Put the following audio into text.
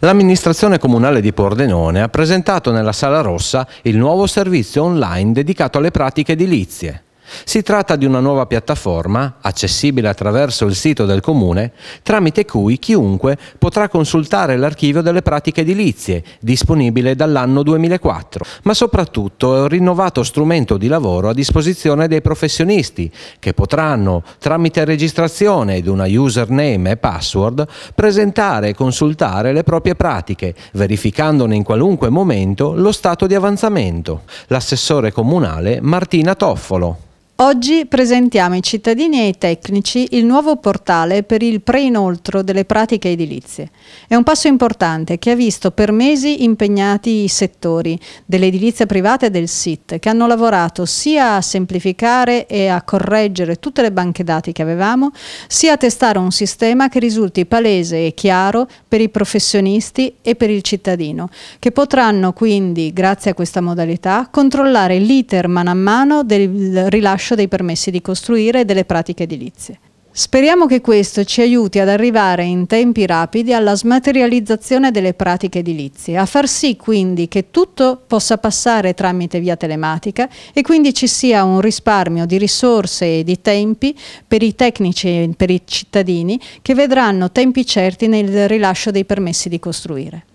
l'amministrazione comunale di Pordenone ha presentato nella Sala Rossa il nuovo servizio online dedicato alle pratiche edilizie. Si tratta di una nuova piattaforma, accessibile attraverso il sito del Comune, tramite cui chiunque potrà consultare l'archivio delle pratiche edilizie, disponibile dall'anno 2004, ma soprattutto è un rinnovato strumento di lavoro a disposizione dei professionisti, che potranno, tramite registrazione ed una username e password, presentare e consultare le proprie pratiche, verificandone in qualunque momento lo stato di avanzamento. L'assessore comunale Martina Toffolo. Oggi presentiamo ai cittadini e ai tecnici il nuovo portale per il preinoltro delle pratiche edilizie. È un passo importante che ha visto per mesi impegnati i settori dell'edilizia privata e del SIT che hanno lavorato sia a semplificare e a correggere tutte le banche dati che avevamo, sia a testare un sistema che risulti palese e chiaro per i professionisti e per il cittadino, che potranno quindi, grazie a questa modalità, controllare l'iter mano a mano del rilascio rilascio dei permessi di costruire e delle pratiche edilizie. Speriamo che questo ci aiuti ad arrivare in tempi rapidi alla smaterializzazione delle pratiche edilizie, a far sì quindi che tutto possa passare tramite via telematica e quindi ci sia un risparmio di risorse e di tempi per i tecnici e per i cittadini che vedranno tempi certi nel rilascio dei permessi di costruire.